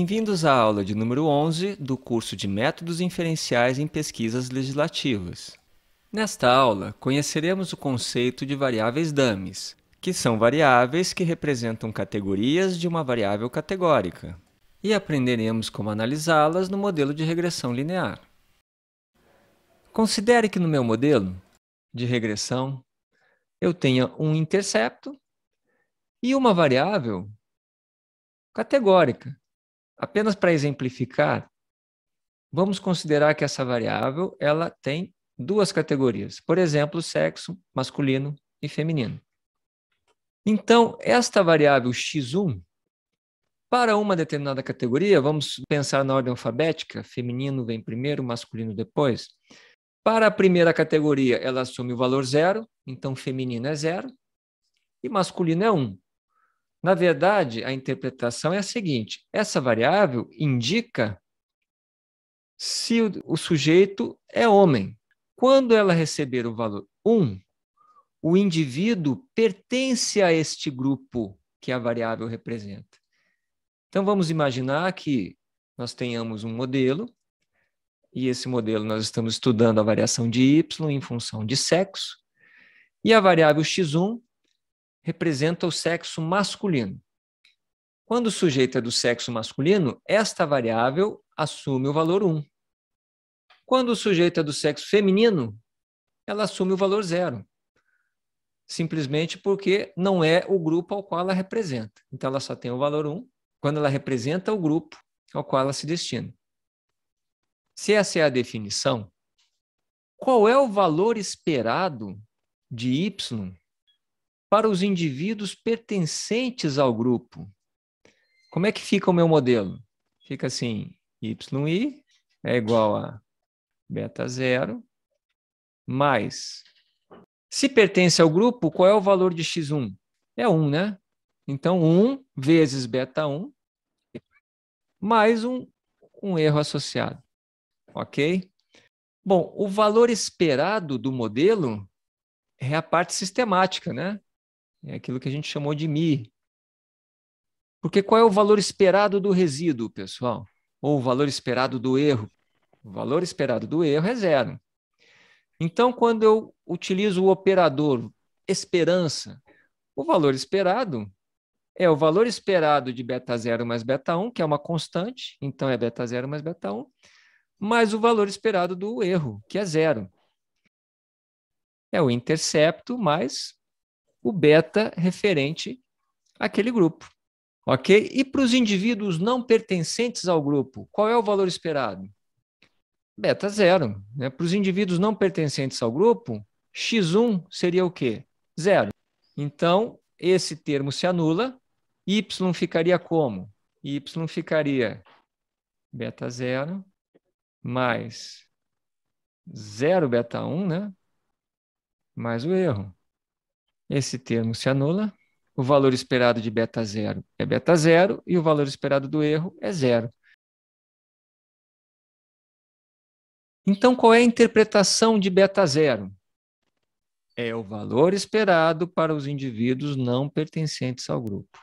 Bem-vindos à aula de número 11 do curso de Métodos Inferenciais em Pesquisas Legislativas. Nesta aula, conheceremos o conceito de variáveis dummies, que são variáveis que representam categorias de uma variável categórica, e aprenderemos como analisá-las no modelo de regressão linear. Considere que no meu modelo de regressão eu tenha um intercepto e uma variável categórica, Apenas para exemplificar, vamos considerar que essa variável ela tem duas categorias, por exemplo, sexo masculino e feminino. Então, esta variável x1 para uma determinada categoria, vamos pensar na ordem alfabética, feminino vem primeiro, masculino depois. Para a primeira categoria, ela assume o valor zero, então feminino é zero e masculino é um. Na verdade, a interpretação é a seguinte: essa variável indica se o, sujeito é homem. Quando ela receber o valor 1, o indivíduo pertence a este grupo que a variável representa. Então vamos imaginar que nós tenhamos um modelo e esse modelo nós estamos estudando a variação de y em função de sexo, e a variável x1 representa o sexo masculino. Quando o sujeito é do sexo masculino, esta variável assume o valor 1. Quando o sujeito é do sexo feminino, ela assume o valor zero. Simplesmente porque não é o grupo ao qual ela representa. Então ela só tem o valor 1 quando ela representa o grupo ao qual ela se destina. Se essa é a definição, qual é o valor esperado de y para os indivíduos pertencentes ao grupo. Como é que fica o meu modelo? Fica assim, YI é igual a beta zero mais. Se pertence ao grupo, qual é o valor de x1? É 1, né? Então, 1 vezes beta 1 mais um, um erro associado, ok? Bom, o valor esperado do modelo é a parte sistemática, né? É aquilo que a gente chamou de MI. Porque qual é o valor esperado do resíduo, pessoal? Ou o valor esperado do erro? O valor esperado do erro é zero. Então, quando eu utilizo o operador esperança, o valor esperado é o valor esperado de beta 0 mais beta 1, que é uma constante, então é beta 0 mais beta 1, mais o valor esperado do erro, que é zero. É o intercepto mais o beta referente àquele grupo. Ok? E para os indivíduos não pertencentes ao grupo, qual é o valor esperado? Beta zero. Né? Para os indivíduos não pertencentes ao grupo, x1 seria o quê? Zero. Então, esse termo se anula, y ficaria como? y ficaria beta zero mais zero beta 1, né? Mais o erro esse termo se anula, o valor esperado de beta zero é beta zero e o valor esperado do erro é zero. Então, qual é a interpretação de beta zero? É o valor esperado para os indivíduos não pertencentes ao grupo.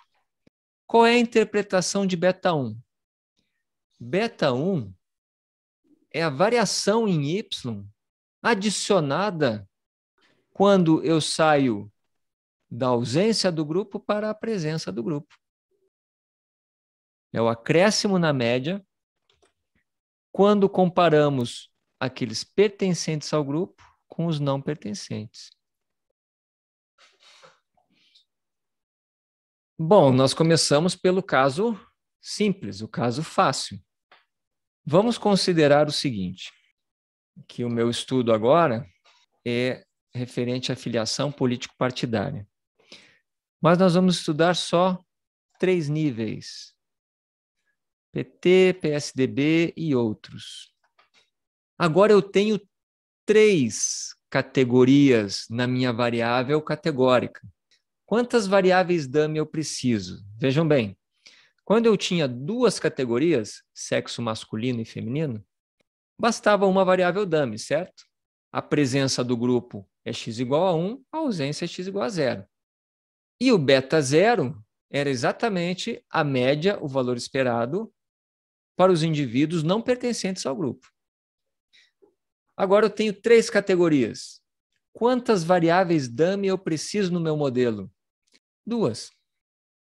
Qual é a interpretação de beta 1? Beta 1 é a variação em y adicionada quando eu saio da ausência do grupo para a presença do grupo. É o acréscimo na média quando comparamos aqueles pertencentes ao grupo com os não pertencentes. Bom, nós começamos pelo caso simples, o caso fácil. Vamos considerar o seguinte, que o meu estudo agora é referente à filiação político-partidária. Mas nós vamos estudar só três níveis: PT, PSDB e outros. Agora eu tenho três categorias na minha variável categórica. Quantas variáveis dummy eu preciso? Vejam bem, quando eu tinha duas categorias, sexo masculino e feminino, bastava uma variável dummy, certo? A presença do grupo é x igual a 1, a ausência é x igual a 0. E o beta zero era exatamente a média, o valor esperado para os indivíduos não pertencentes ao grupo. Agora eu tenho três categorias. Quantas variáveis dummy eu preciso no meu modelo? Duas.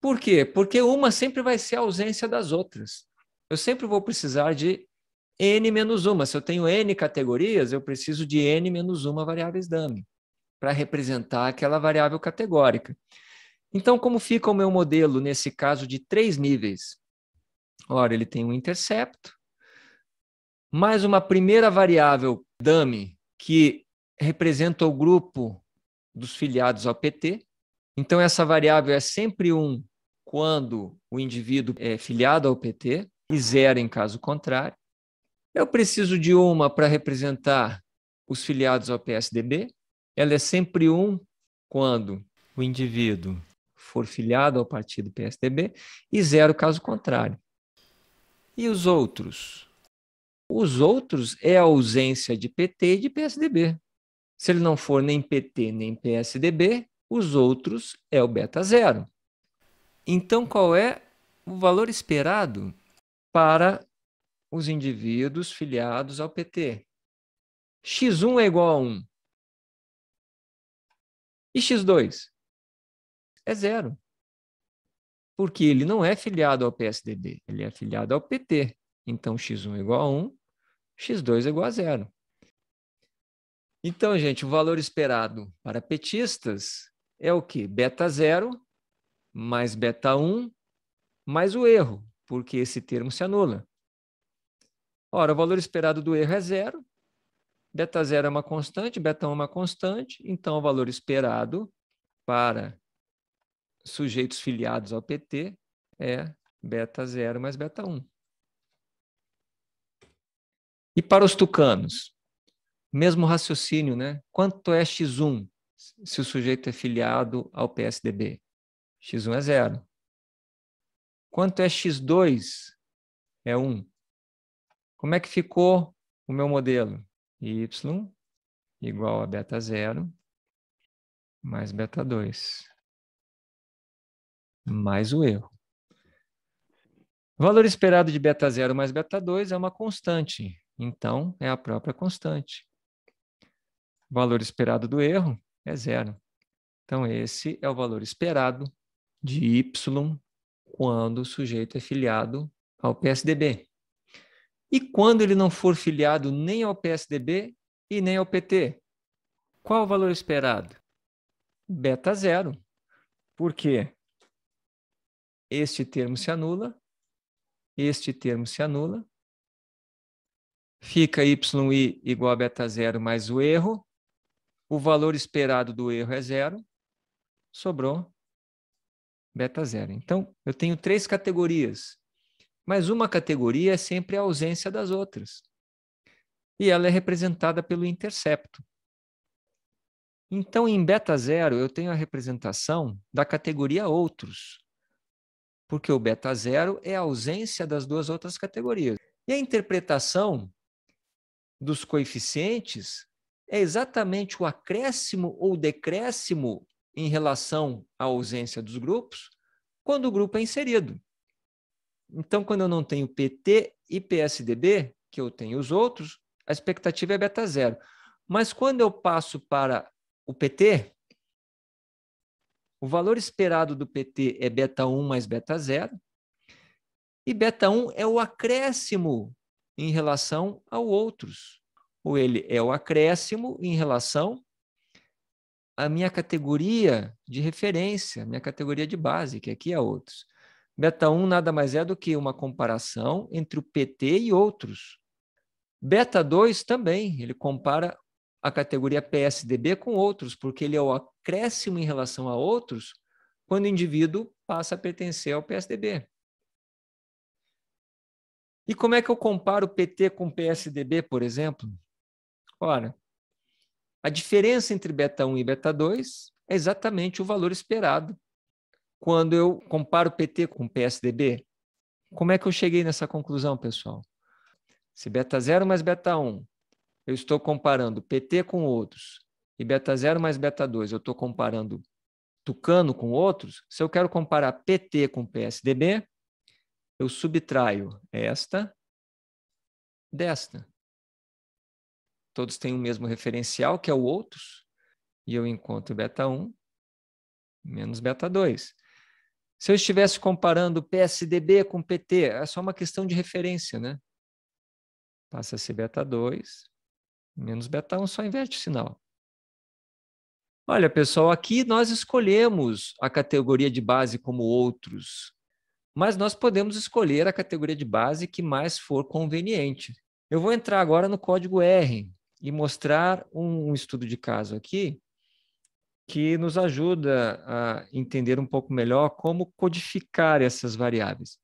Por quê? Porque uma sempre vai ser a ausência das outras. Eu sempre vou precisar de n menos uma. Se eu tenho n categorias, eu preciso de n menos uma variáveis dummy para representar aquela variável categórica. Então, como fica o meu modelo nesse caso de três níveis? Ora, ele tem um intercepto, mais uma primeira variável, dummy, que representa o grupo dos filiados ao PT. Então, essa variável é sempre um quando o indivíduo é filiado ao PT e zero em caso contrário. Eu preciso de uma para representar os filiados ao PSDB. Ela é sempre um quando o indivíduo for filiado ao partido PSDB, e zero caso contrário. E os outros? Os outros é a ausência de PT e de PSDB. Se ele não for nem PT nem PSDB, os outros é o beta zero. Então, qual é o valor esperado para os indivíduos filiados ao PT? X1 é igual a 1. E X2? é zero. Porque ele não é filiado ao PSDB, ele é filiado ao PT. Então, x1 é igual a 1, x2 é igual a zero. Então, gente, o valor esperado para petistas é o quê? Beta 0 mais beta 1 mais o erro, porque esse termo se anula. Ora, o valor esperado do erro é zero, beta 0 é uma constante, beta 1 é uma constante, então o valor esperado para sujeitos filiados ao PT é beta 0 mais beta 1. E para os tucanos? Mesmo raciocínio, né? Quanto é x1 se o sujeito é filiado ao PSDB? x1 é zero. Quanto é x2? É 1. Como é que ficou o meu modelo? y igual a beta 0 mais beta 2 mais o erro. O valor esperado de beta 0 mais beta 2 é uma constante, então é a própria constante. O valor esperado do erro é zero. Então, esse é o valor esperado de Y quando o sujeito é filiado ao PSDB. E quando ele não for filiado nem ao PSDB e nem ao PT? Qual o valor esperado? Beta zero. Por quê? Este termo se anula, este termo se anula, fica y igual a beta zero mais o erro, o valor esperado do erro é zero, sobrou beta zero. Então, eu tenho três categorias, mas uma categoria é sempre a ausência das outras. E ela é representada pelo intercepto. Então, em beta zero, eu tenho a representação da categoria outros porque o beta zero é a ausência das duas outras categorias. E a interpretação dos coeficientes é exatamente o acréscimo ou decréscimo em relação à ausência dos grupos quando o grupo é inserido. Então, quando eu não tenho PT e PSDB, que eu tenho os outros, a expectativa é beta zero. Mas quando eu passo para o PT, o valor esperado do PT é beta 1 mais beta 0, e beta 1 é o acréscimo em relação ao outros. Ou ele é o acréscimo em relação à minha categoria de referência, minha categoria de base, que aqui é outros. Beta 1 nada mais é do que uma comparação entre o PT e outros. Beta 2 também, ele compara a categoria PSDB com outros, porque ele é o acréscimo em relação a outros quando o indivíduo passa a pertencer ao PSDB. E como é que eu comparo o PT com o PSDB, por exemplo? Ora, a diferença entre beta 1 e beta 2 é exatamente o valor esperado. Quando eu comparo o PT com o PSDB, como é que eu cheguei nessa conclusão, pessoal? Se beta 0 mais beta 1 eu estou comparando PT com outros e beta 0 mais beta 2, eu estou comparando Tucano com outros, se eu quero comparar PT com PSDB, eu subtraio esta desta. Todos têm o mesmo referencial, que é o outros, e eu encontro beta 1 menos beta 2. Se eu estivesse comparando PSDB com PT, é só uma questão de referência, né? Passa a ser beta 2 Menos beta 1 só inverte o sinal. Olha, pessoal, aqui nós escolhemos a categoria de base como outros, mas nós podemos escolher a categoria de base que mais for conveniente. Eu vou entrar agora no código R e mostrar um, um estudo de caso aqui que nos ajuda a entender um pouco melhor como codificar essas variáveis.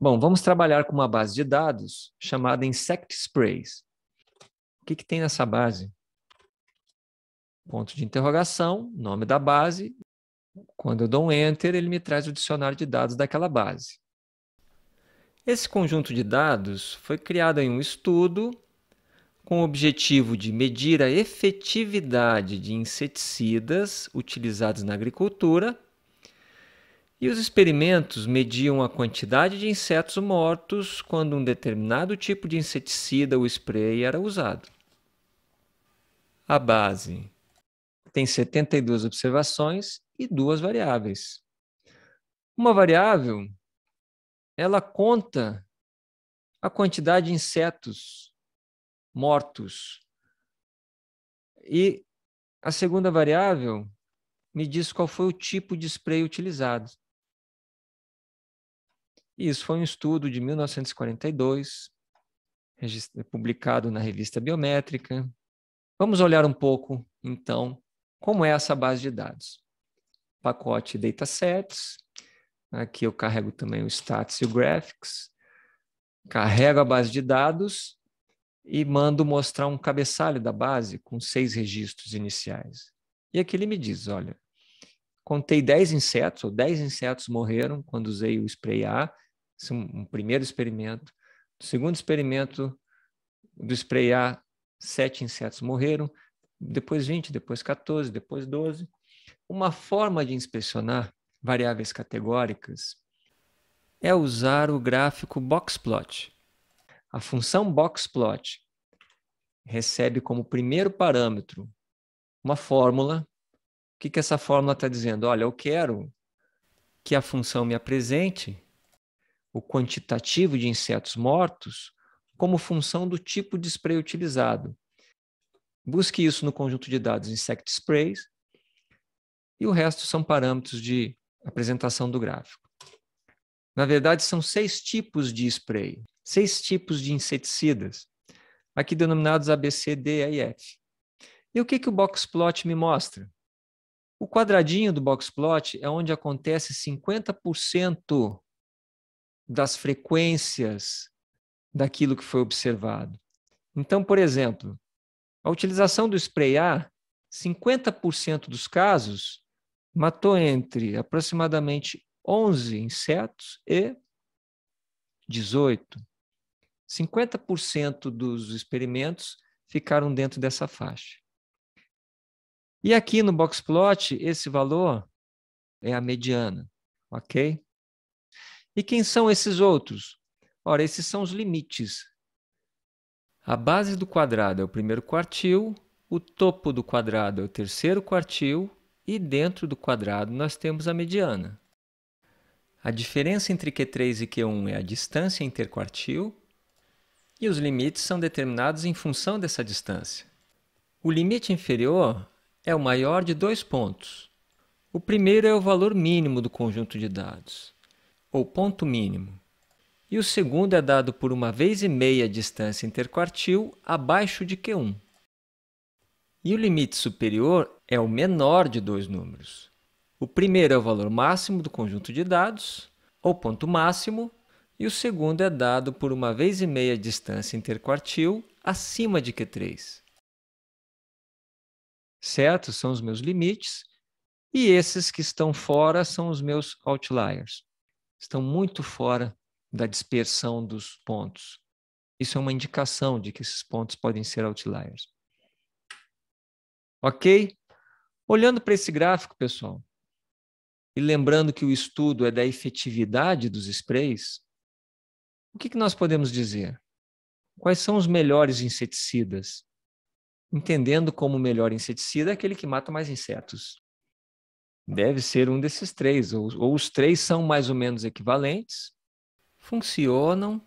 Bom, vamos trabalhar com uma base de dados chamada Insect Sprays que, que tem nessa base? Ponto de interrogação, nome da base. Quando eu dou um enter, ele me traz o dicionário de dados daquela base. Esse conjunto de dados foi criado em um estudo com o objetivo de medir a efetividade de inseticidas utilizados na agricultura. E os experimentos mediam a quantidade de insetos mortos quando um determinado tipo de inseticida ou spray era usado. A base tem 72 observações e duas variáveis. Uma variável, ela conta a quantidade de insetos mortos. E a segunda variável me diz qual foi o tipo de spray utilizado. Isso foi um estudo de 1942, publicado na revista Biométrica, Vamos olhar um pouco, então, como é essa base de dados. Pacote datasets, aqui eu carrego também o status e o graphics, carrego a base de dados e mando mostrar um cabeçalho da base com seis registros iniciais. E aqui ele me diz, olha, contei 10 insetos, ou 10 insetos morreram quando usei o spray A, esse é um primeiro experimento. No segundo experimento do spray A, sete insetos morreram, depois 20, depois 14, depois 12. Uma forma de inspecionar variáveis categóricas é usar o gráfico boxplot. A função boxplot recebe como primeiro parâmetro uma fórmula. O que, que essa fórmula está dizendo? Olha, eu quero que a função me apresente o quantitativo de insetos mortos como função do tipo de spray utilizado. Busque isso no conjunto de dados Insect Sprays e o resto são parâmetros de apresentação do gráfico. Na verdade, são seis tipos de spray, seis tipos de inseticidas, aqui denominados A, B, C, D, E e F. E o que, que o boxplot me mostra? O quadradinho do boxplot é onde acontece 50% das frequências daquilo que foi observado. Então, por exemplo, a utilização do spray A, 50% dos casos matou entre aproximadamente 11 insetos e 18. 50% dos experimentos ficaram dentro dessa faixa. E aqui no box plot, esse valor é a mediana, ok? E quem são esses outros? Ora, esses são os limites. A base do quadrado é o primeiro quartil, o topo do quadrado é o terceiro quartil e dentro do quadrado nós temos a mediana. A diferença entre Q3 e Q1 é a distância interquartil e os limites são determinados em função dessa distância. O limite inferior é o maior de dois pontos. O primeiro é o valor mínimo do conjunto de dados, ou ponto mínimo e o segundo é dado por uma vez e meia distância interquartil abaixo de Q1. E o limite superior é o menor de dois números. O primeiro é o valor máximo do conjunto de dados, ou ponto máximo, e o segundo é dado por uma vez e meia distância interquartil acima de Q3. Certo, são os meus limites, e esses que estão fora são os meus outliers. Estão muito fora da dispersão dos pontos. Isso é uma indicação de que esses pontos podem ser outliers. Ok? Olhando para esse gráfico, pessoal, e lembrando que o estudo é da efetividade dos sprays, o que, que nós podemos dizer? Quais são os melhores inseticidas? Entendendo como o melhor inseticida é aquele que mata mais insetos. Deve ser um desses três, ou, ou os três são mais ou menos equivalentes, funcionam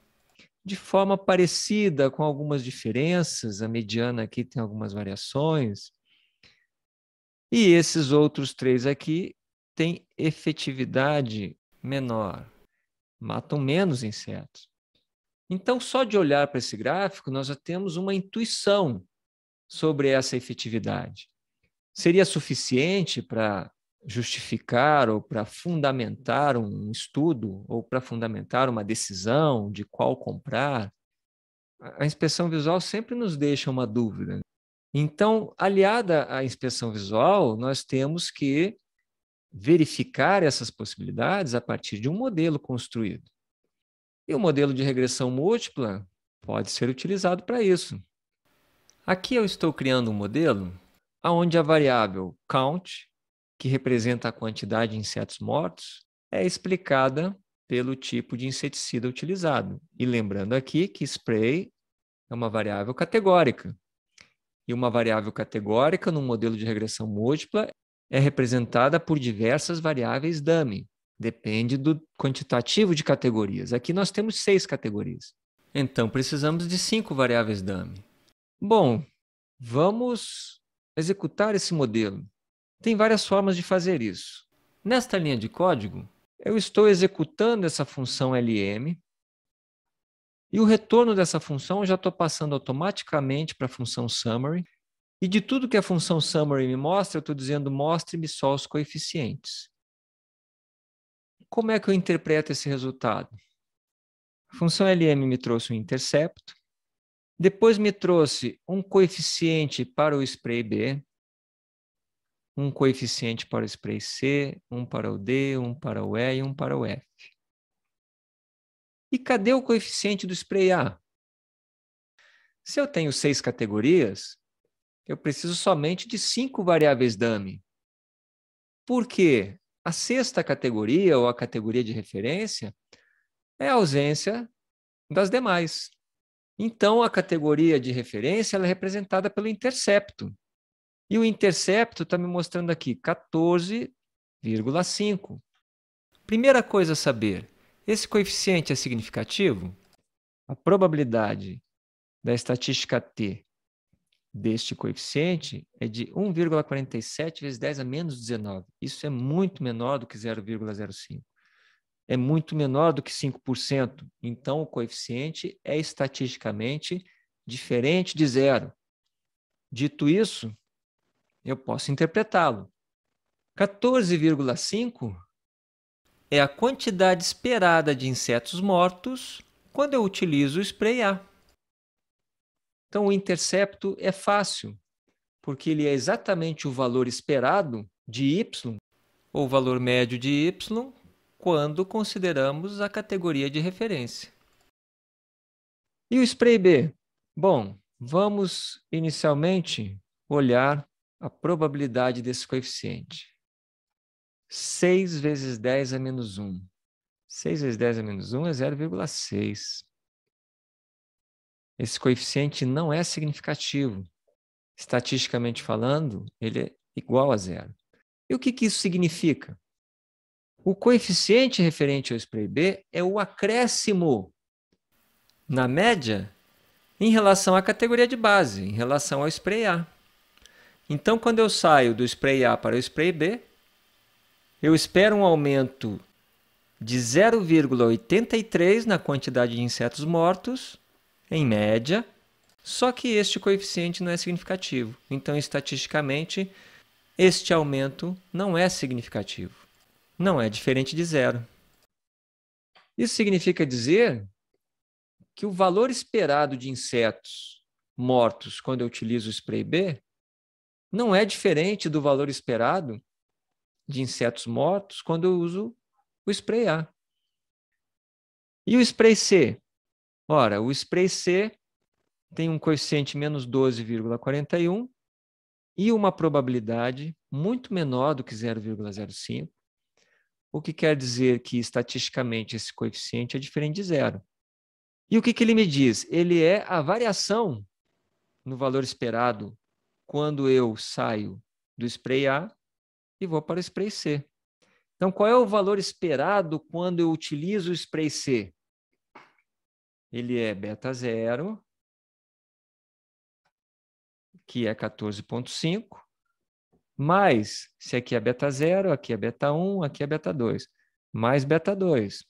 de forma parecida, com algumas diferenças, a mediana aqui tem algumas variações. E esses outros três aqui têm efetividade menor, matam menos insetos. Então, só de olhar para esse gráfico, nós já temos uma intuição sobre essa efetividade. Seria suficiente para justificar ou para fundamentar um estudo ou para fundamentar uma decisão de qual comprar, a inspeção visual sempre nos deixa uma dúvida. Então, aliada à inspeção visual, nós temos que verificar essas possibilidades a partir de um modelo construído. E o modelo de regressão múltipla pode ser utilizado para isso. Aqui eu estou criando um modelo onde a variável count que representa a quantidade de insetos mortos, é explicada pelo tipo de inseticida utilizado. E lembrando aqui que spray é uma variável categórica. E uma variável categórica no modelo de regressão múltipla é representada por diversas variáveis dummy. Depende do quantitativo de categorias. Aqui nós temos seis categorias. Então precisamos de cinco variáveis dummy. Bom, vamos executar esse modelo. Tem várias formas de fazer isso. Nesta linha de código, eu estou executando essa função LM e o retorno dessa função eu já estou passando automaticamente para a função summary. E de tudo que a função summary me mostra, eu estou dizendo mostre-me só os coeficientes. Como é que eu interpreto esse resultado? A função LM me trouxe um intercepto, depois me trouxe um coeficiente para o spray B, um coeficiente para o spray C, um para o D, um para o E e um para o F. E cadê o coeficiente do spray A? Se eu tenho seis categorias, eu preciso somente de cinco variáveis dummy. Por quê? A sexta categoria, ou a categoria de referência, é a ausência das demais. Então, a categoria de referência é representada pelo intercepto. E o intercepto está me mostrando aqui 14,5. Primeira coisa a saber: esse coeficiente é significativo? A probabilidade da estatística T deste coeficiente é de 1,47 vezes 10 a menos 19. Isso é muito menor do que 0,05. É muito menor do que 5%. Então, o coeficiente é estatisticamente diferente de zero. Dito isso, eu posso interpretá-lo. 14,5 é a quantidade esperada de insetos mortos quando eu utilizo o spray A. Então, o intercepto é fácil, porque ele é exatamente o valor esperado de Y, ou valor médio de Y, quando consideramos a categoria de referência. E o spray B? Bom, vamos inicialmente olhar a probabilidade desse coeficiente. 6 vezes 10 a é menos 1. 6 vezes 10 a é menos 1 é 0,6. Esse coeficiente não é significativo. Estatisticamente falando, ele é igual a zero. E o que, que isso significa? O coeficiente referente ao spray B é o acréscimo na média em relação à categoria de base, em relação ao spray A. Então, quando eu saio do spray A para o spray B, eu espero um aumento de 0,83 na quantidade de insetos mortos, em média, só que este coeficiente não é significativo. Então, estatisticamente, este aumento não é significativo. Não é diferente de zero. Isso significa dizer que o valor esperado de insetos mortos quando eu utilizo o spray B não é diferente do valor esperado de insetos mortos quando eu uso o spray A. E o spray C? Ora, o spray C tem um coeficiente menos 12,41 e uma probabilidade muito menor do que 0,05, o que quer dizer que estatisticamente esse coeficiente é diferente de zero. E o que, que ele me diz? Ele é a variação no valor esperado quando eu saio do spray A e vou para o spray C. Então, qual é o valor esperado quando eu utilizo o spray C? Ele é beta zero, que é 14,5, mais, se aqui é beta zero, aqui é beta 1, aqui é beta 2, mais beta 2,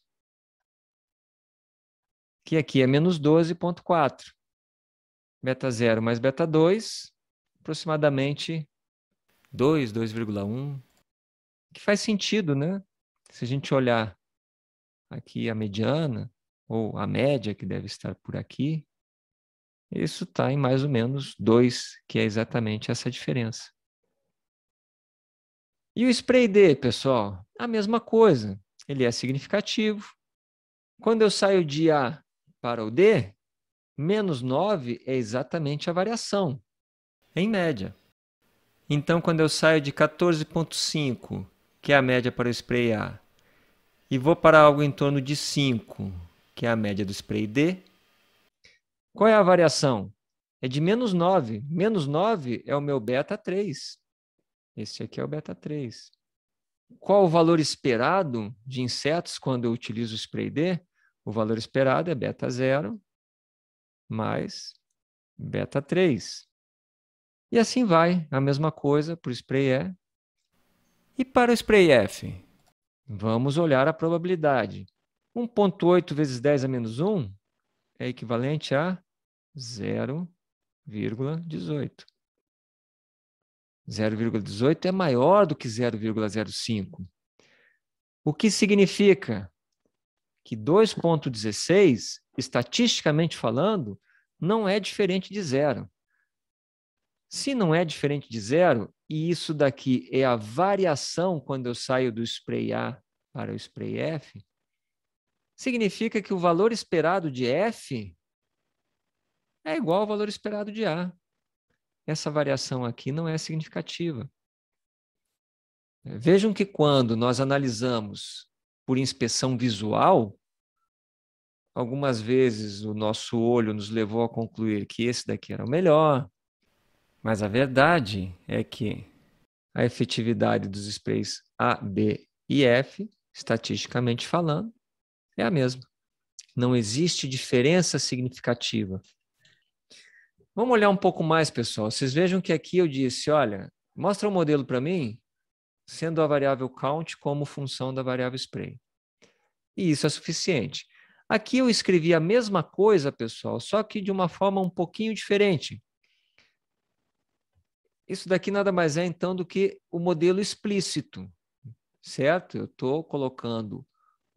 que aqui é menos 12,4. Beta zero mais beta 2, aproximadamente 2, 2,1, que faz sentido, né? Se a gente olhar aqui a mediana, ou a média que deve estar por aqui, isso está em mais ou menos 2, que é exatamente essa diferença. E o spray D, pessoal, a mesma coisa. Ele é significativo. Quando eu saio de A para o D, menos 9 é exatamente a variação em média. Então, quando eu saio de 14,5, que é a média para o spray A, e vou para algo em torno de 5, que é a média do spray D, qual é a variação? É de menos 9. Menos 9 é o meu beta 3. Esse aqui é o beta 3. Qual o valor esperado de insetos quando eu utilizo o spray D? O valor esperado é beta 0 mais beta 3. E assim vai, a mesma coisa para o spray E. E para o spray F? Vamos olhar a probabilidade. 1,8 vezes 10 a menos 1 é equivalente a 0,18. 0,18 é maior do que 0,05. O que significa que 2,16, estatisticamente falando, não é diferente de zero. Se não é diferente de zero, e isso daqui é a variação quando eu saio do spray A para o spray F, significa que o valor esperado de F é igual ao valor esperado de A. Essa variação aqui não é significativa. Vejam que quando nós analisamos por inspeção visual, algumas vezes o nosso olho nos levou a concluir que esse daqui era o melhor, mas a verdade é que a efetividade dos sprays A, B e F, estatisticamente falando, é a mesma. Não existe diferença significativa. Vamos olhar um pouco mais, pessoal. Vocês vejam que aqui eu disse, olha, mostra o um modelo para mim, sendo a variável count como função da variável spray. E isso é suficiente. Aqui eu escrevi a mesma coisa, pessoal, só que de uma forma um pouquinho diferente. Isso daqui nada mais é, então, do que o modelo explícito, certo? Eu estou colocando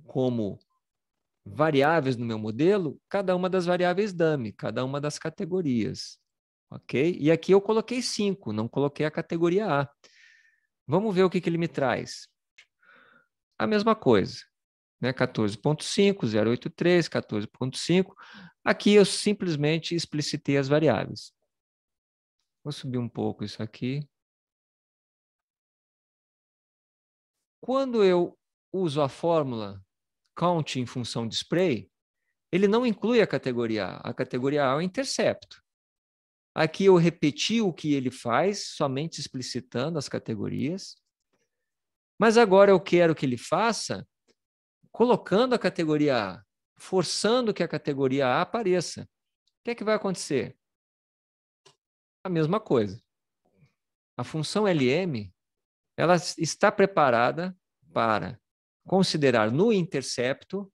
como variáveis no meu modelo cada uma das variáveis dummy, cada uma das categorias, ok? E aqui eu coloquei cinco, não coloquei a categoria A. Vamos ver o que, que ele me traz. A mesma coisa, né? 14.5, 083, 14.5. Aqui eu simplesmente explicitei as variáveis. Vou subir um pouco isso aqui. Quando eu uso a fórmula count em função de spray, ele não inclui a categoria A. A categoria A é o intercepto. Aqui eu repeti o que ele faz, somente explicitando as categorias. Mas agora eu quero que ele faça colocando a categoria A, forçando que a categoria A apareça. O que é que vai acontecer? a mesma coisa. A função LM ela está preparada para considerar no intercepto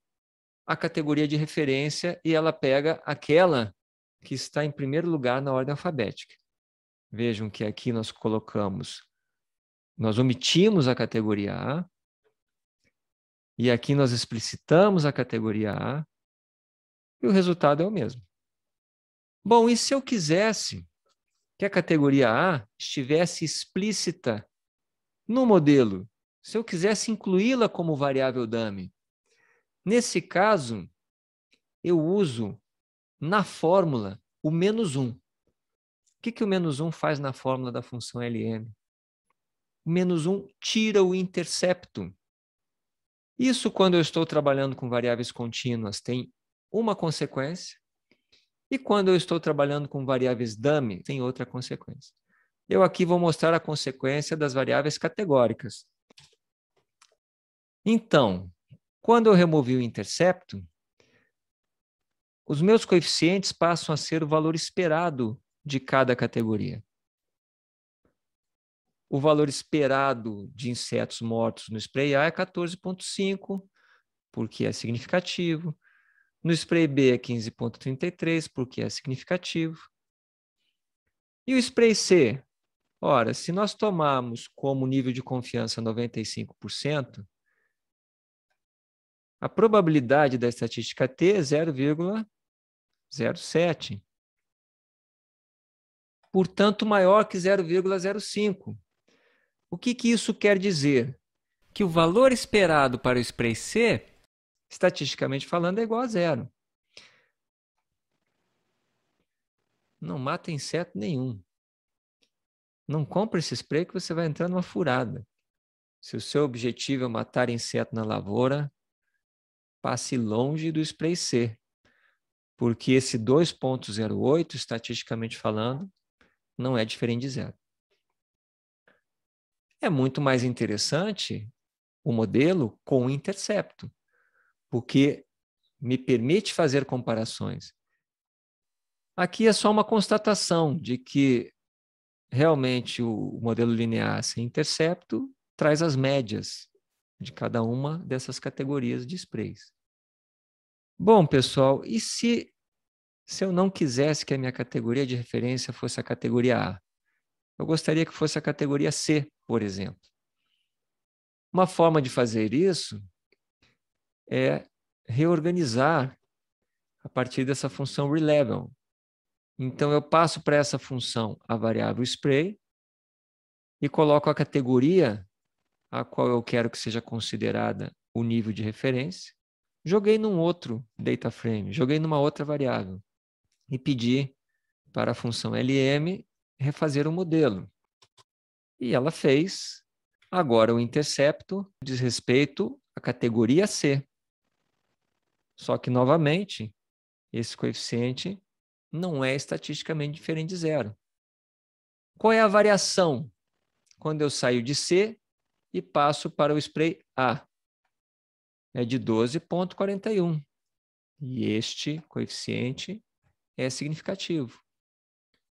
a categoria de referência e ela pega aquela que está em primeiro lugar na ordem alfabética. Vejam que aqui nós colocamos, nós omitimos a categoria A, e aqui nós explicitamos a categoria A, e o resultado é o mesmo. Bom, e se eu quisesse que a categoria A estivesse explícita no modelo, se eu quisesse incluí-la como variável dummy. Nesse caso, eu uso na fórmula o menos 1. O que, que o menos 1 faz na fórmula da função Lm? O menos 1 tira o intercepto. Isso, quando eu estou trabalhando com variáveis contínuas, tem uma consequência, e quando eu estou trabalhando com variáveis dummy, tem outra consequência. Eu aqui vou mostrar a consequência das variáveis categóricas. Então, quando eu removi o intercepto, os meus coeficientes passam a ser o valor esperado de cada categoria. O valor esperado de insetos mortos no spray A é 14,5, porque é significativo. No spray B é 15,33, porque é significativo. E o spray C? Ora, se nós tomarmos como nível de confiança 95%, a probabilidade da estatística T é 0,07. Portanto, maior que 0,05. O que, que isso quer dizer? Que o valor esperado para o spray C estatisticamente falando, é igual a zero. Não mata inseto nenhum. Não compra esse spray que você vai entrar numa furada. Se o seu objetivo é matar inseto na lavoura, passe longe do spray C, porque esse 2.08, estatisticamente falando, não é diferente de zero. É muito mais interessante o modelo com intercepto porque me permite fazer comparações. Aqui é só uma constatação de que realmente o modelo linear sem intercepto traz as médias de cada uma dessas categorias de sprays. Bom, pessoal, e se, se eu não quisesse que a minha categoria de referência fosse a categoria A? Eu gostaria que fosse a categoria C, por exemplo. Uma forma de fazer isso é reorganizar a partir dessa função relevel. Então, eu passo para essa função a variável spray e coloco a categoria a qual eu quero que seja considerada o nível de referência. Joguei num outro data frame, joguei numa outra variável e pedi para a função LM refazer o modelo. E ela fez. Agora, o intercepto diz respeito à categoria C. Só que, novamente, esse coeficiente não é estatisticamente diferente de zero. Qual é a variação quando eu saio de C e passo para o spray A? É de 12,41. E este coeficiente é significativo.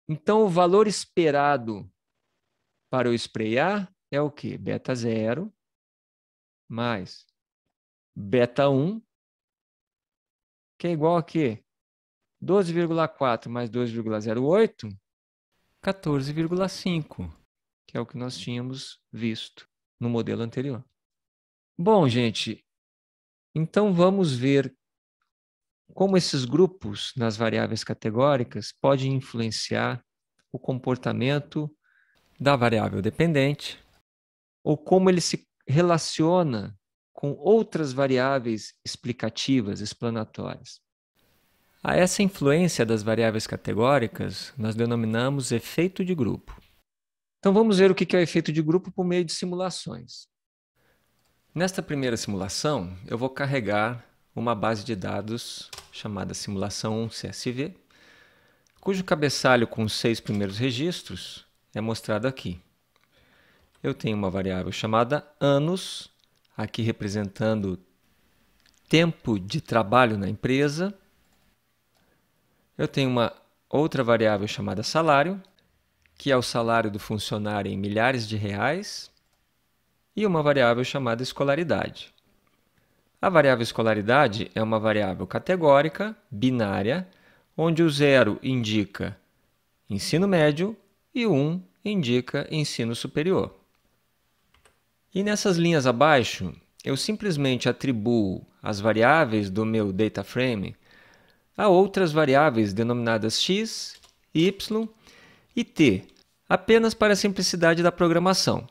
Então, o valor esperado para o spray A é o quê? Beta zero mais beta 1 que é igual a quê? 12,4 mais 2,08, 14,5, que é o que nós tínhamos visto no modelo anterior. Bom, gente, então vamos ver como esses grupos nas variáveis categóricas podem influenciar o comportamento da variável dependente ou como ele se relaciona com outras variáveis explicativas, explanatórias. A essa influência das variáveis categóricas nós denominamos efeito de grupo. Então vamos ver o que é o efeito de grupo por meio de simulações. Nesta primeira simulação, eu vou carregar uma base de dados chamada simulação 1 CSV, cujo cabeçalho com os seis primeiros registros é mostrado aqui. Eu tenho uma variável chamada anos aqui representando tempo de trabalho na empresa. Eu tenho uma outra variável chamada salário, que é o salário do funcionário em milhares de reais, e uma variável chamada escolaridade. A variável escolaridade é uma variável categórica, binária, onde o zero indica ensino médio e o 1 um indica ensino superior. E nessas linhas abaixo, eu simplesmente atribuo as variáveis do meu data frame a outras variáveis denominadas x, y e t, apenas para a simplicidade da programação.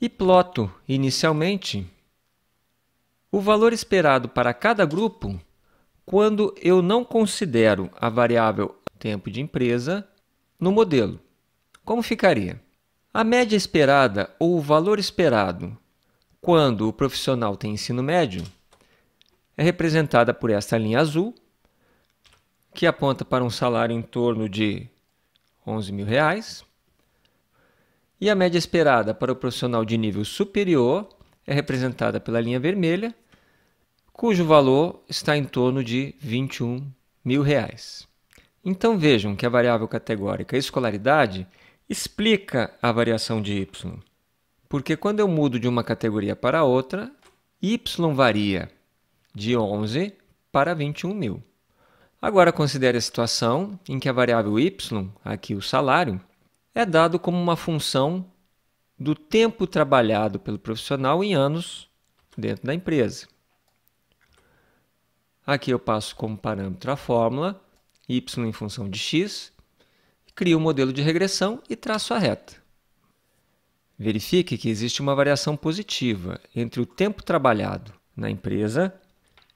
E ploto, inicialmente, o valor esperado para cada grupo quando eu não considero a variável tempo de empresa no modelo. Como ficaria? A média esperada ou o valor esperado quando o profissional tem ensino médio é representada por esta linha azul, que aponta para um salário em torno de 11 mil reais. E a média esperada para o profissional de nível superior é representada pela linha vermelha, cujo valor está em torno de 21 mil reais. Então vejam que a variável categórica escolaridade explica a variação de y. Porque quando eu mudo de uma categoria para outra, y varia de 11 para 21 mil. Agora considere a situação em que a variável y, aqui o salário, é dado como uma função do tempo trabalhado pelo profissional em anos dentro da empresa. Aqui eu passo como parâmetro a fórmula y em função de x crie o um modelo de regressão e traço a reta. Verifique que existe uma variação positiva entre o tempo trabalhado na empresa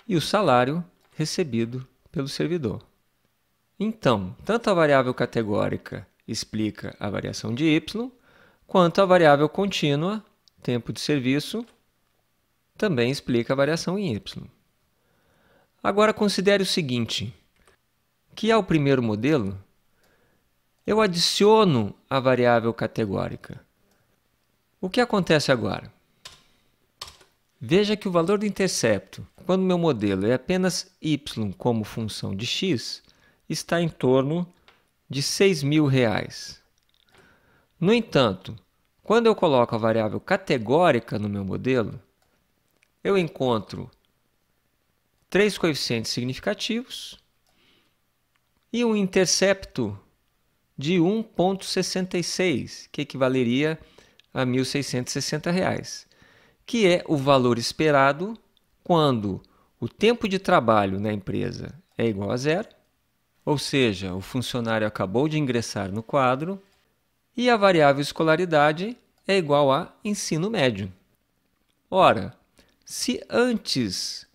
e o salário recebido pelo servidor. Então, tanto a variável categórica explica a variação de y, quanto a variável contínua, tempo de serviço, também explica a variação em y. Agora considere o seguinte, que ao é primeiro modelo eu adiciono a variável categórica. O que acontece agora? Veja que o valor do intercepto, quando meu modelo é apenas y como função de x, está em torno de 6 mil reais. No entanto, quando eu coloco a variável categórica no meu modelo, eu encontro três coeficientes significativos e um intercepto de 1,66, que equivaleria a R$ 1.660, reais, que é o valor esperado quando o tempo de trabalho na empresa é igual a zero, ou seja, o funcionário acabou de ingressar no quadro, e a variável escolaridade é igual a ensino médio. Ora, se antes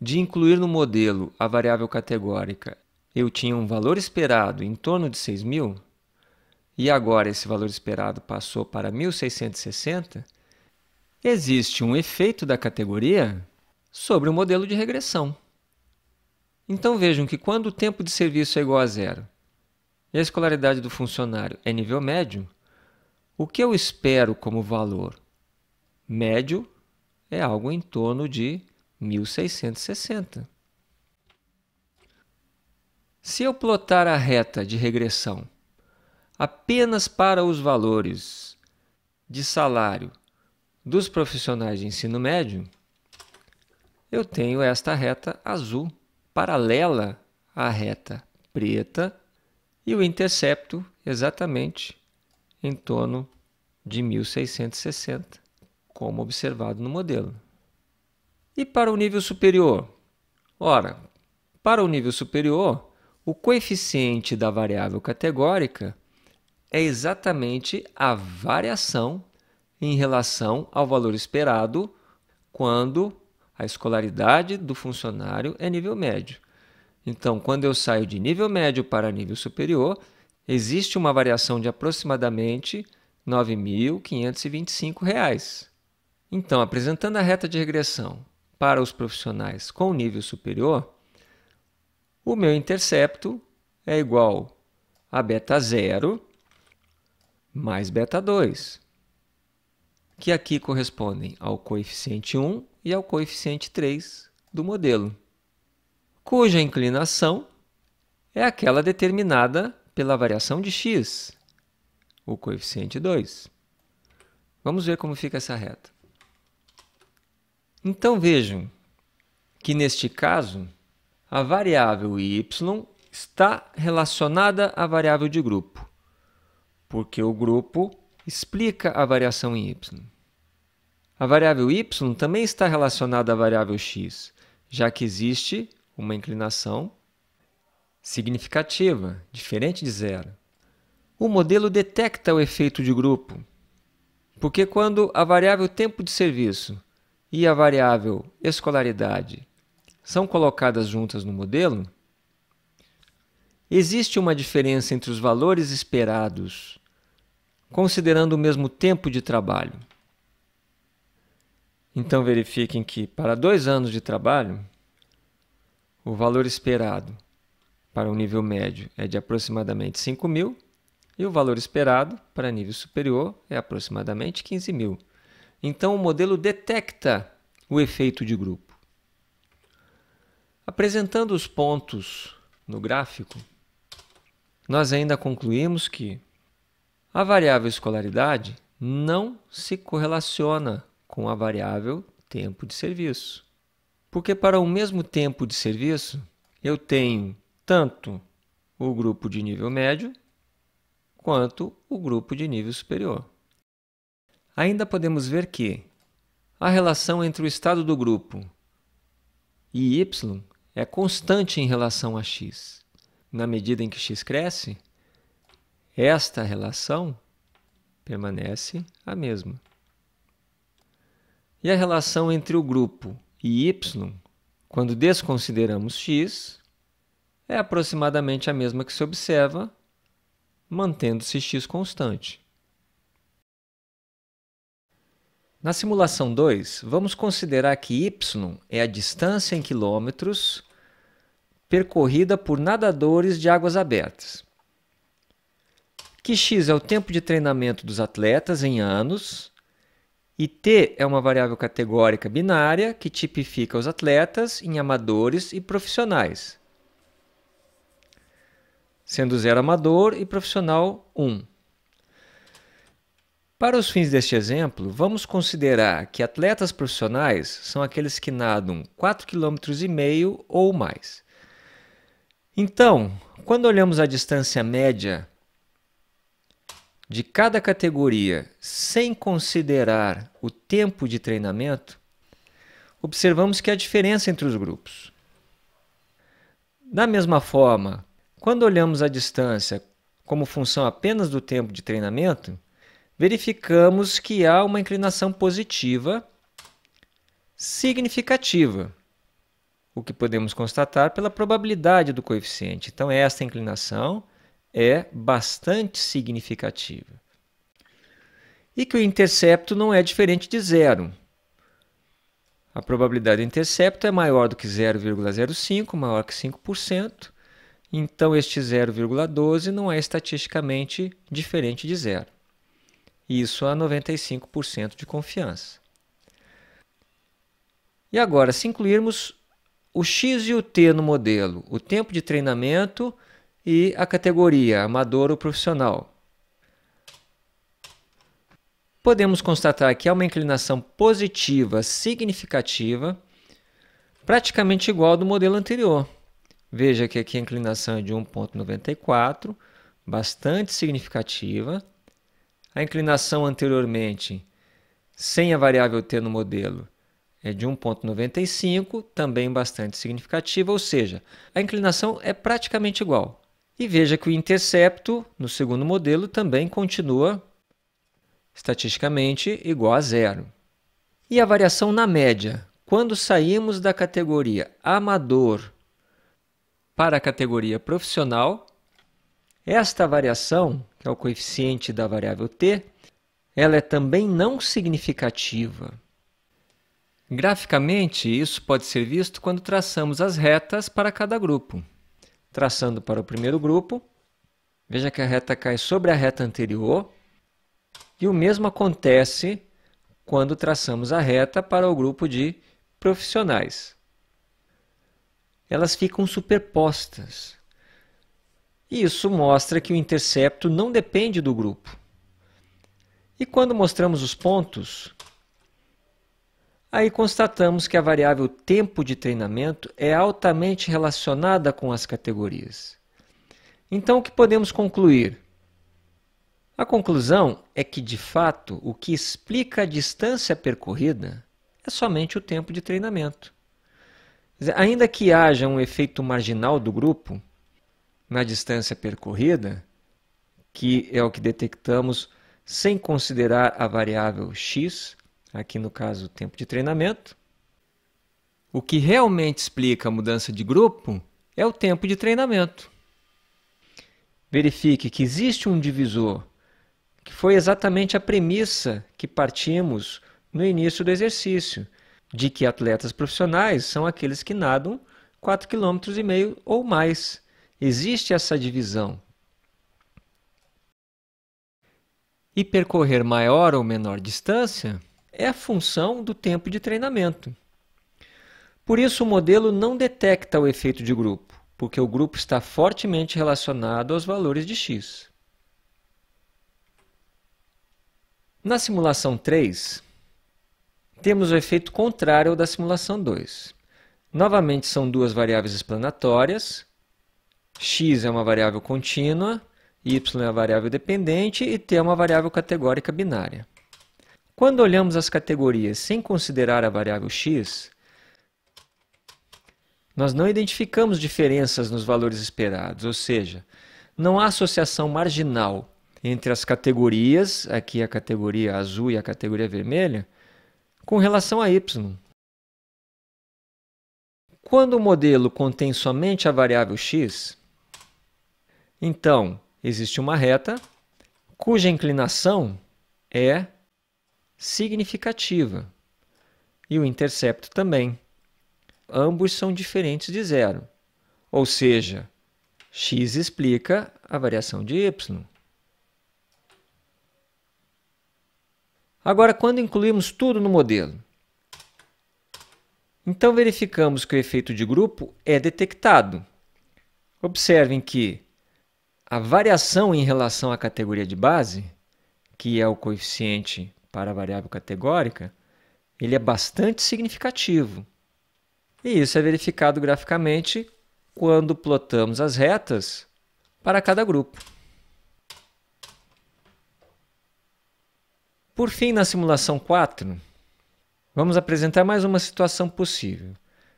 de incluir no modelo a variável categórica eu tinha um valor esperado em torno de 6 mil, e agora esse valor esperado passou para 1660, existe um efeito da categoria sobre o modelo de regressão. Então vejam que quando o tempo de serviço é igual a zero e a escolaridade do funcionário é nível médio, o que eu espero como valor médio é algo em torno de 1660. Se eu plotar a reta de regressão apenas para os valores de salário dos profissionais de ensino médio, eu tenho esta reta azul paralela à reta preta e o intercepto exatamente em torno de 1660, como observado no modelo. E para o nível superior? Ora, para o nível superior, o coeficiente da variável categórica é exatamente a variação em relação ao valor esperado quando a escolaridade do funcionário é nível médio. Então, quando eu saio de nível médio para nível superior, existe uma variação de aproximadamente R$ 9.525. Então, apresentando a reta de regressão para os profissionais com nível superior, o meu intercepto é igual a beta zero, mais beta 2, que aqui correspondem ao coeficiente 1 e ao coeficiente 3 do modelo, cuja inclinação é aquela determinada pela variação de x, o coeficiente 2. Vamos ver como fica essa reta. Então vejam que neste caso a variável y está relacionada à variável de grupo porque o grupo explica a variação em y. A variável y também está relacionada à variável x, já que existe uma inclinação significativa, diferente de zero. O modelo detecta o efeito de grupo, porque quando a variável tempo de serviço e a variável escolaridade são colocadas juntas no modelo, Existe uma diferença entre os valores esperados, considerando o mesmo tempo de trabalho. Então verifiquem que, para dois anos de trabalho, o valor esperado para o nível médio é de aproximadamente 5 mil e o valor esperado para nível superior é aproximadamente 15 mil. Então o modelo detecta o efeito de grupo. Apresentando os pontos no gráfico, nós ainda concluímos que a variável escolaridade não se correlaciona com a variável tempo de serviço. Porque para o mesmo tempo de serviço, eu tenho tanto o grupo de nível médio quanto o grupo de nível superior. Ainda podemos ver que a relação entre o estado do grupo e y é constante em relação a x na medida em que x cresce, esta relação permanece a mesma. E a relação entre o grupo e y, quando desconsideramos x, é aproximadamente a mesma que se observa, mantendo-se x constante. Na simulação 2, vamos considerar que y é a distância em quilômetros percorrida por nadadores de águas abertas, que x é o tempo de treinamento dos atletas em anos, e t é uma variável categórica binária que tipifica os atletas em amadores e profissionais, sendo zero amador e profissional 1. Um. Para os fins deste exemplo, vamos considerar que atletas profissionais são aqueles que nadam 4,5 km ou mais. Então, quando olhamos a distância média de cada categoria sem considerar o tempo de treinamento, observamos que há diferença entre os grupos. Da mesma forma, quando olhamos a distância como função apenas do tempo de treinamento, verificamos que há uma inclinação positiva significativa o que podemos constatar pela probabilidade do coeficiente. Então, esta inclinação é bastante significativa. E que o intercepto não é diferente de zero. A probabilidade do intercepto é maior do que 0,05, maior que 5%. Então, este 0,12 não é estatisticamente diferente de zero. Isso a 95% de confiança. E agora, se incluirmos o X e o T no modelo, o tempo de treinamento e a categoria amador ou profissional. Podemos constatar que há uma inclinação positiva significativa, praticamente igual ao do modelo anterior. Veja que aqui a inclinação é de 1,94, bastante significativa. A inclinação anteriormente, sem a variável t no modelo, é de 1,95, também bastante significativa, ou seja, a inclinação é praticamente igual. E veja que o intercepto, no segundo modelo, também continua estatisticamente igual a zero. E a variação na média? Quando saímos da categoria amador para a categoria profissional, esta variação, que é o coeficiente da variável t, ela é também não significativa. Graficamente, isso pode ser visto quando traçamos as retas para cada grupo. Traçando para o primeiro grupo, veja que a reta cai sobre a reta anterior, e o mesmo acontece quando traçamos a reta para o grupo de profissionais. Elas ficam superpostas. E isso mostra que o intercepto não depende do grupo. E quando mostramos os pontos, Aí constatamos que a variável tempo de treinamento é altamente relacionada com as categorias. Então, o que podemos concluir? A conclusão é que, de fato, o que explica a distância percorrida é somente o tempo de treinamento. Ainda que haja um efeito marginal do grupo na distância percorrida, que é o que detectamos sem considerar a variável x, aqui no caso, o tempo de treinamento. O que realmente explica a mudança de grupo é o tempo de treinamento. Verifique que existe um divisor, que foi exatamente a premissa que partimos no início do exercício, de que atletas profissionais são aqueles que nadam 4,5 km ou mais. Existe essa divisão. E percorrer maior ou menor distância é função do tempo de treinamento. Por isso, o modelo não detecta o efeito de grupo, porque o grupo está fortemente relacionado aos valores de x. Na simulação 3, temos o efeito contrário ao da simulação 2. Novamente, são duas variáveis explanatórias. x é uma variável contínua, y é uma variável dependente e t é uma variável categórica binária. Quando olhamos as categorias sem considerar a variável x, nós não identificamos diferenças nos valores esperados, ou seja, não há associação marginal entre as categorias, aqui a categoria azul e a categoria vermelha, com relação a y. Quando o modelo contém somente a variável x, então existe uma reta cuja inclinação é significativa e o intercepto também. Ambos são diferentes de zero, ou seja, x explica a variação de y. Agora, quando incluímos tudo no modelo, então verificamos que o efeito de grupo é detectado. Observem que a variação em relação à categoria de base, que é o coeficiente para a variável categórica, ele é bastante significativo. E isso é verificado graficamente quando plotamos as retas para cada grupo. Por fim, na simulação 4, vamos apresentar mais uma situação possível,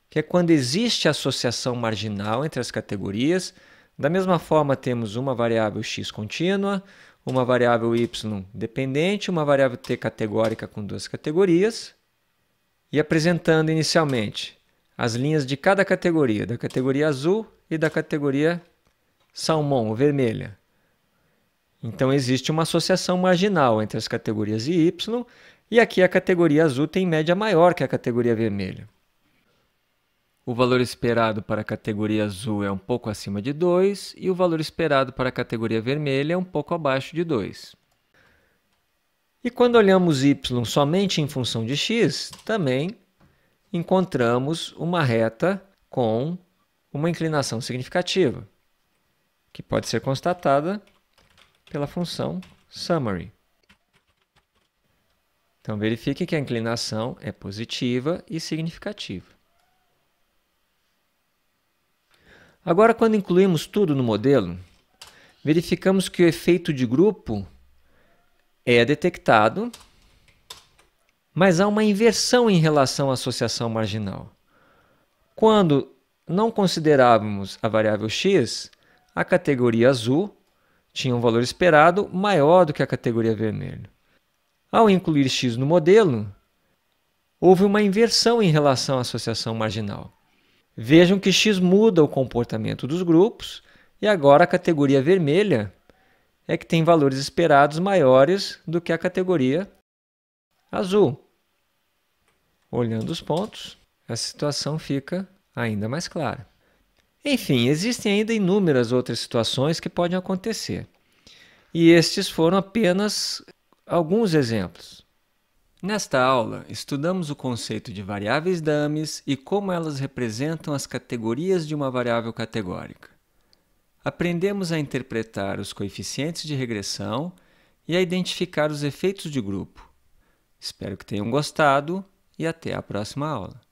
que é quando existe associação marginal entre as categorias. Da mesma forma, temos uma variável x contínua, uma variável y dependente, uma variável t categórica com duas categorias, e apresentando inicialmente as linhas de cada categoria, da categoria azul e da categoria salmão, ou vermelha. Então existe uma associação marginal entre as categorias y, e aqui a categoria azul tem média maior que a categoria vermelha. O valor esperado para a categoria azul é um pouco acima de 2 e o valor esperado para a categoria vermelha é um pouco abaixo de 2. E quando olhamos y somente em função de x, também encontramos uma reta com uma inclinação significativa, que pode ser constatada pela função summary. Então verifique que a inclinação é positiva e significativa. Agora, quando incluímos tudo no modelo, verificamos que o efeito de grupo é detectado, mas há uma inversão em relação à associação marginal. Quando não considerávamos a variável x, a categoria azul tinha um valor esperado maior do que a categoria vermelho. Ao incluir x no modelo, houve uma inversão em relação à associação marginal. Vejam que X muda o comportamento dos grupos e agora a categoria vermelha é que tem valores esperados maiores do que a categoria azul. Olhando os pontos, a situação fica ainda mais clara. Enfim, existem ainda inúmeras outras situações que podem acontecer. E estes foram apenas alguns exemplos. Nesta aula, estudamos o conceito de variáveis dummies e como elas representam as categorias de uma variável categórica. Aprendemos a interpretar os coeficientes de regressão e a identificar os efeitos de grupo. Espero que tenham gostado e até a próxima aula.